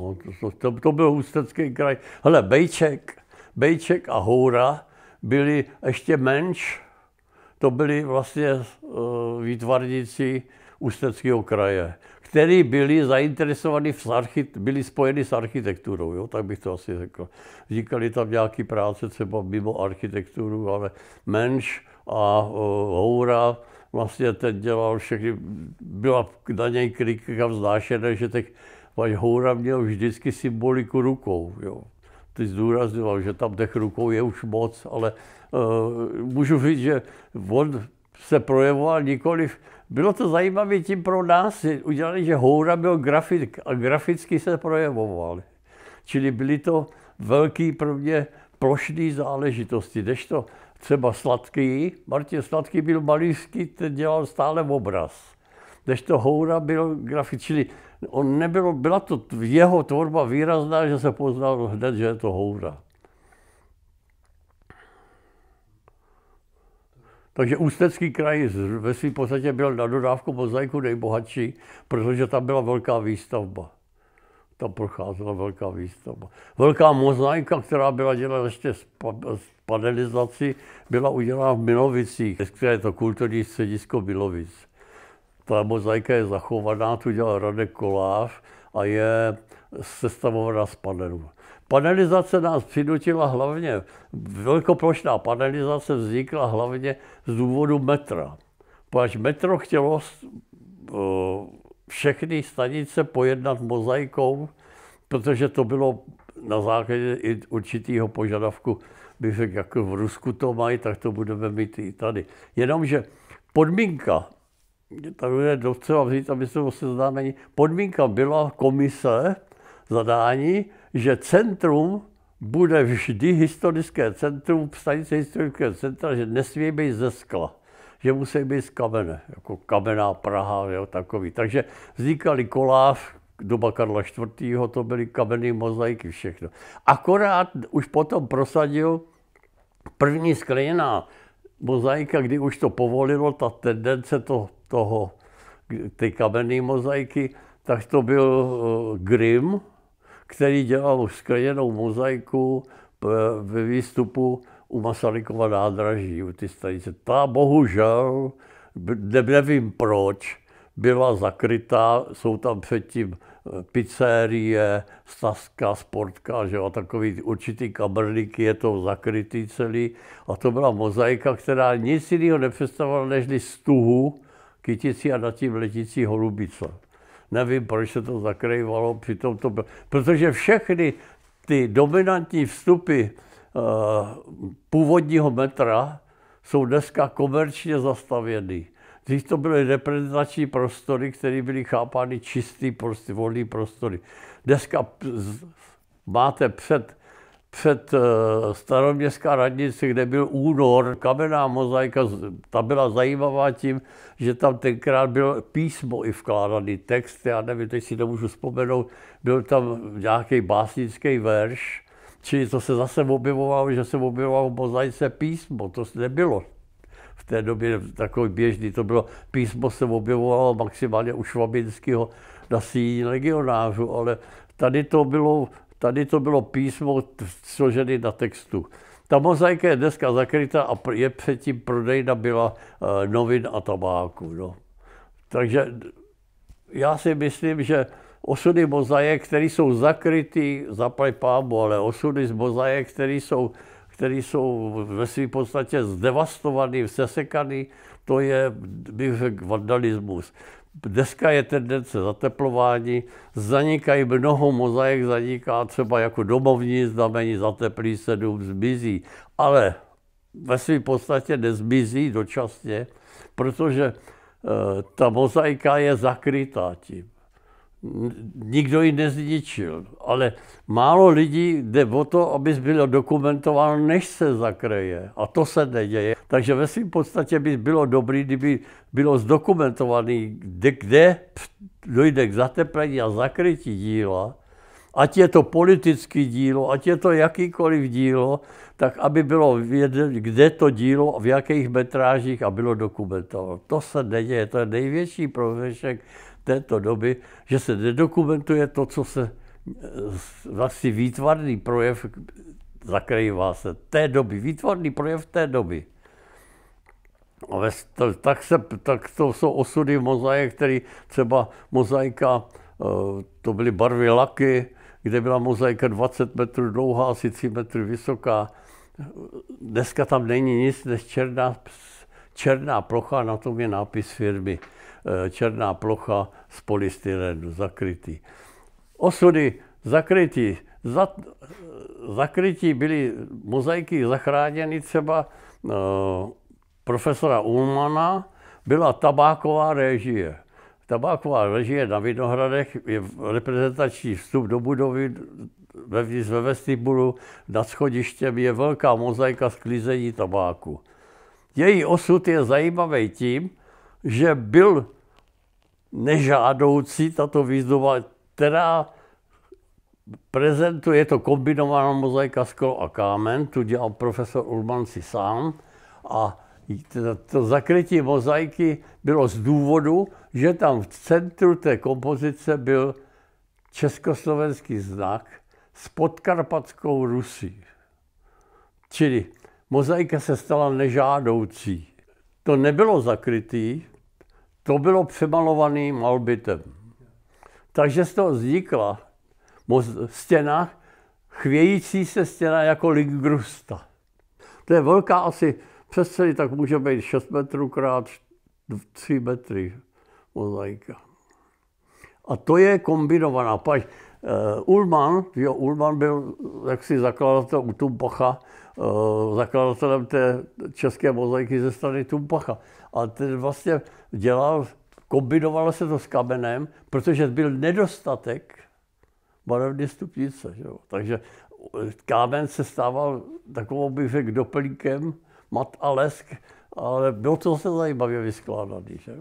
No, to, to, to byl Ústecký kraj. Hele, Bejček, Bejček a Houra byli ještě menš, to byli vlastně uh, výtvarníci Ústeckého kraje, který byli zainteresovaní v archit, byli spojeni s architekturou, jo? tak bych to asi řekl. Říkali tam nějaké práce třeba mimo architekturu, ale menš a uh, Houra vlastně ten dělal všechny, byla na něj kritika vznášené, že těch Pač Houra měl vždycky symboliku rukou. Jo. Ty zdůrazňoval, že tam dech rukou je už moc, ale uh, můžu říct, že on se projevoval nikoliv. Bylo to zajímavé tím pro nás, udělali, že Houra byl grafik a graficky se projevoval. Čili byly to velký pro mě plošné záležitosti, to třeba Sladký, Martin Sladký byl malířský, ten dělal stále obraz než to Houra byl grafik, čili on nebylo, byla to jeho tvorba výrazná, že se poznal hned, že je to Houra. Takže Ústecký kraj ve své podstatě byl na dodávku mozaiku nejbohatší, protože tam byla velká výstavba. Tam procházela velká výstavba. Velká mozaika, která byla dělána ještě s panelizací, byla udělána v Milovicích, které je to kulturní středisko Milovic. Ta mozaika je zachovaná, tu dělal Radek Kolář a je sestavovaná z panelů. Panelizace nás přinutila hlavně, velkoplošná panelizace vznikla hlavně z důvodu metra. Protože metro chtělo eh, všechny stanice pojednat mozaikou, protože to bylo na základě i určitého požadavku, bych řekl, jako v Rusku to mají, tak to budeme mít i tady. Jenomže podmínka tam je docela vzít, aby se seznámení. Podmínka byla komise zadání, že centrum bude vždy historické centrum, stanice historického centra, že nesmí být ze skla, že musí být z kamene, jako kamená Praha, jo, takový. Takže vznikaly kolář, doba Karla IV., to byly kamenné mozaiky, všechno. Akorát už potom prosadil první skleněná mozaika, kdy už to povolilo, ta tendence to toho, ty kamenné mozaiky, tak to byl eh, Grimm, který dělal skleněnou mozaiku eh, ve výstupu u Masarykova nádraží, u ty stanice. Ta bohužel, nevím proč, byla zakrytá, jsou tam předtím eh, pizzerie, staska, sportka, že a takový určitý kabrník je to zakrytý celý. A to byla mozaika, která nic jiného nepředstavovala než stuhu Kytici a nad tím letící holubice. Nevím, proč se to zakrývalo, přitom to bylo. Protože všechny ty dominantní vstupy eh, původního metra jsou dneska komerčně zastavěny. Dřív to byly reprezentační prostory, které byly chápány čistý, prostě volný prostory. Dneska máte před před eh, staroměstská radnice, kde byl únor, kamenná mozaika, ta byla zajímavá tím, že tam tenkrát bylo písmo i vkládaný text, já nevím, teď si nemůžu vzpomenout, byl tam nějaký básnický verš, čili to se zase objevovalo, že se objevovalo v mozaice písmo, to nebylo v té době takový běžný, to bylo, písmo se objevovalo maximálně u Švabinského na síni legionářů, ale tady to bylo Tady to bylo písmo složené na textu. Ta mozaika je dneska zakryta a je předtím prodejna byla eh, novin a tabáku. No. Takže já si myslím, že osudy mozaik, které jsou zakrytý, zaplať pámu, ale osudy z mozaik, které jsou, které jsou ve své podstatě zdevastovaný, sesekaný, to je, bych řekl, vandalismus. Dneska je tendence zateplování, zanikají mnoho mozaik, zaniká třeba jako domovní znamení se dům, zmizí, ale ve své podstatě nezmizí dočasně, protože eh, ta mozaika je zakrytá tím nikdo ji nezničil. Ale málo lidí jde o to, aby bylo dokumentováno, než se zakreje. A to se neděje. Takže ve svým podstatě by bylo dobré, kdyby bylo zdokumentované, kde, kde dojde k zateplení a zakrytí díla, ať je to politické dílo, ať je to jakýkoliv dílo, tak aby bylo vědět, kde to dílo, v jakých metrážích a bylo dokumentováno. To se neděje, to je největší prohřešek této doby, že se nedokumentuje to, co se eh, vlastně výtvarný projev zakrývá se té doby, výtvarný projev té doby. A ve, to, tak, se, tak to jsou osudy mozaik, který třeba mozaika, eh, to byly barvy laky, kde byla mozaika 20 metrů dlouhá, asi 3 metry vysoká. Dneska tam není nic než černá Černá plocha, na tom je nápis firmy. Eh, Černá plocha z polystyrenu, zakrytý. Osudy zakrytý. Za, eh, zakrytí byly mozaiky zachráněny třeba eh, profesora Ulmana, byla tabáková režie. Tabáková režie na Vinohradech je reprezentační vstup do budovy ve ve vestibulu, nad schodištěm je velká mozaika sklízení tabáku. Její osud je zajímavý tím, že byl nežádoucí tato výzdoba, která prezentuje to kombinovaná mozaika sklo a kámen, tu dělal profesor Ulman si sám a to zakrytí mozaiky bylo z důvodu, že tam v centru té kompozice byl československý znak s podkarpatskou Rusí. Čili Mozaika se stala nežádoucí. To nebylo zakrytý, to bylo přemalovaný malbitem. Takže z toho vznikla stěna, chvějící se stěna jako lingrusta. To je velká asi, přes celý tak může být 6 metrů krát 3 metry mozaika. A to je kombinovaná. Eh, Ulman, jo, Ulman byl jaksi zakladatel u Tumpacha, eh, zakladatelem té české mozaiky ze strany Tumpacha. A ten vlastně dělal, kombinovalo se to s kamenem, protože byl nedostatek barevné stupnice. Jo. Takže eh, kámen se stával takovou bych řekl doplňkem mat a lesk, ale bylo to zase zajímavě vyskládaný. Že?